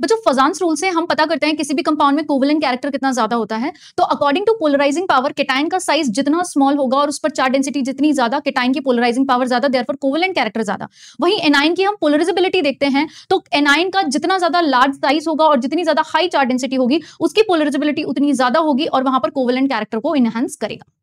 बच्चो फजान रूल से हम पता करते हैं किसी भी कंपाउंड में कोवलेंट कैरेक्टर कितना ज्यादा होता है तो according to polarising power cation का साइज जितना स्मॉल होगा और उस पर चार डेंसिटी जितनी ज्यादा केटाइन की पोलराइजिंग पावर ज्यादा देर कोवलेंट कैरेक्टर ज्यादा वहीं एनाइन की हम पोलराइजेबिलिटी देखते हैं तो एनाइन का जितना ज्यादा लार्ज साइज होगा और जितनी ज्यादा हाई चार डेंसिटी होगी उसकी पोलराइजेबिलिटी उतनी ज्यादा होगी और वहां पर कोवलेंट कैरेक्टर को इनहेंस करेगा